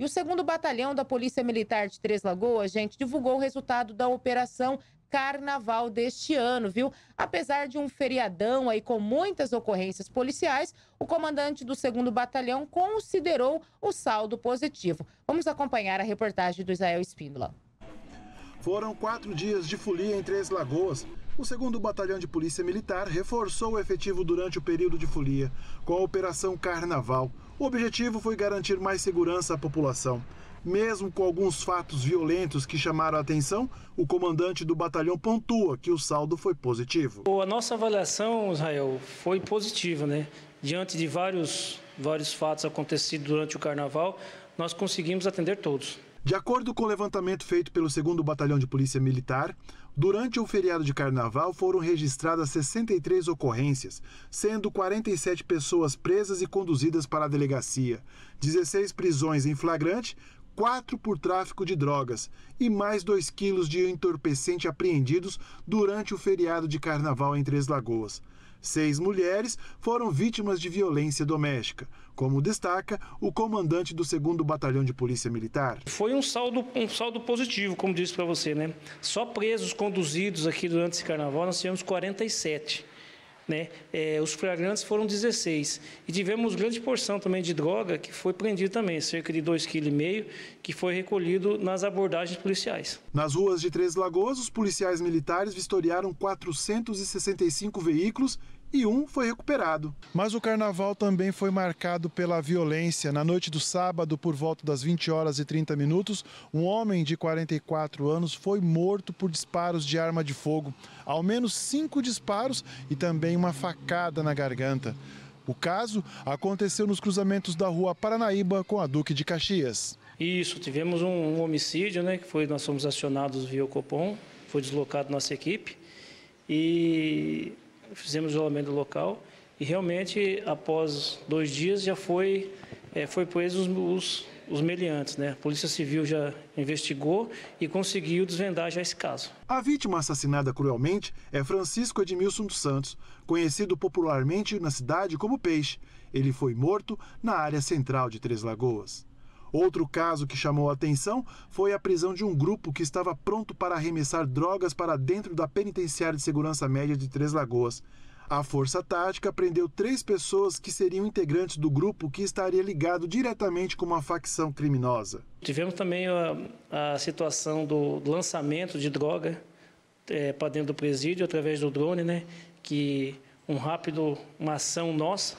E o segundo batalhão da Polícia Militar de Três Lagoas, gente, divulgou o resultado da operação carnaval deste ano, viu? Apesar de um feriadão aí com muitas ocorrências policiais, o comandante do 2 Batalhão considerou o saldo positivo. Vamos acompanhar a reportagem do Israel Espíndola. Foram quatro dias de folia em Três Lagoas, o 2 Batalhão de Polícia Militar reforçou o efetivo durante o período de folia, com a Operação Carnaval. O objetivo foi garantir mais segurança à população. Mesmo com alguns fatos violentos que chamaram a atenção, o comandante do batalhão pontua que o saldo foi positivo. A nossa avaliação, Israel, foi positiva, né? Diante de vários, vários fatos acontecidos durante o carnaval, nós conseguimos atender todos. De acordo com o levantamento feito pelo 2 Batalhão de Polícia Militar, durante o feriado de carnaval foram registradas 63 ocorrências, sendo 47 pessoas presas e conduzidas para a delegacia, 16 prisões em flagrante, 4 por tráfico de drogas e mais 2 quilos de entorpecente apreendidos durante o feriado de carnaval em Três Lagoas. Seis mulheres foram vítimas de violência doméstica, como destaca o comandante do 2 Batalhão de Polícia Militar. Foi um saldo, um saldo positivo, como disse para você, né? Só presos conduzidos aqui durante esse carnaval nós tivemos 47. Né? É, os flagrantes foram 16. E tivemos grande porção também de droga que foi prendida também, cerca de 2,5 kg, que foi recolhido nas abordagens policiais. Nas ruas de Três Lagoas, os policiais militares vistoriaram 465 veículos e um foi recuperado. Mas o carnaval também foi marcado pela violência. Na noite do sábado, por volta das 20 horas e 30 minutos, um homem de 44 anos foi morto por disparos de arma de fogo. Ao menos cinco disparos e também uma facada na garganta. O caso aconteceu nos cruzamentos da rua Paranaíba com a Duque de Caxias. Isso, tivemos um, um homicídio, né? Que foi, nós fomos acionados via o Copom, foi deslocado nossa equipe. E fizemos isolamento local e realmente após dois dias já foi, é, foi presos os, os meliantes. Né? A Polícia Civil já investigou e conseguiu desvendar já esse caso. A vítima assassinada cruelmente é Francisco Edmilson dos Santos, conhecido popularmente na cidade como Peixe. Ele foi morto na área central de Três Lagoas. Outro caso que chamou a atenção foi a prisão de um grupo que estava pronto para arremessar drogas para dentro da penitenciária de segurança média de Três Lagoas. A Força Tática prendeu três pessoas que seriam integrantes do grupo que estaria ligado diretamente com uma facção criminosa. Tivemos também a, a situação do lançamento de droga é, para dentro do presídio através do drone, né? Que um rápido, uma ação nossa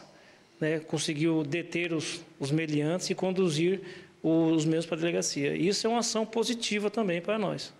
né, conseguiu deter os, os meliantes e conduzir os mesmos para a delegacia. Isso é uma ação positiva também para nós.